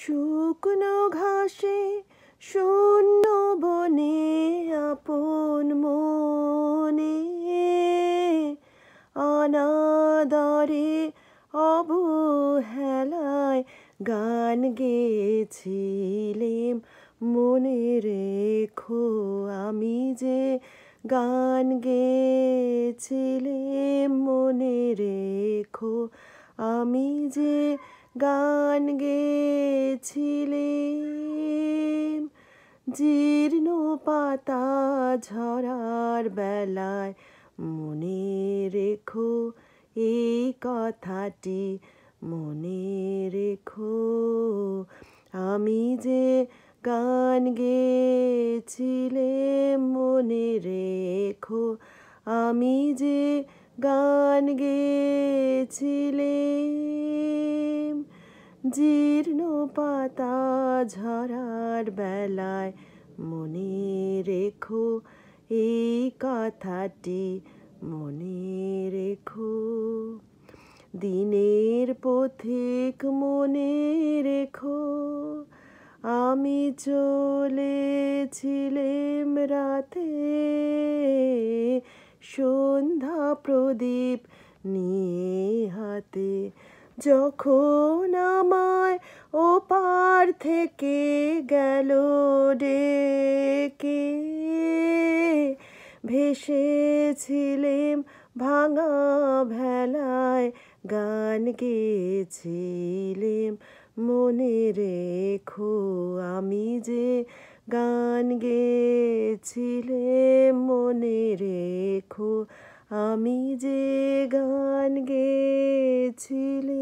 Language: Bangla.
শুকনো ঘাসে শূন্য বনে আপন মনে অনাদরে অবহেলায় গান গেছিলেম মনে রেখো আমি যে গান গেছিলেম মনে রেখো আমি যে গান গেছিলে জীর্ণ পাতা ঝরার বেলায় মনে রেখো এই কথাটি মনে রেখো আমি যে গান গেছিলে মনে রেখো আমি যে গান গেছিলে জীর্ণ পাতা ঝরার বেলায় মনে রেখো এই কথাটি মনে রেখো দিনের পথিক মনে রেখো আমি চলেছিলেম রাতে সন্ধ্যা প্রদীপ নিয়ে হাতে যখন আমার ঘর থেকে গেল ডেকে ভেসেছিলেম ভাঙা ভেলায় গান গেছিলেম মনে রেখো আমি যে গান গেছিলেম মনে রেখো আমি যে গান গেছিলেম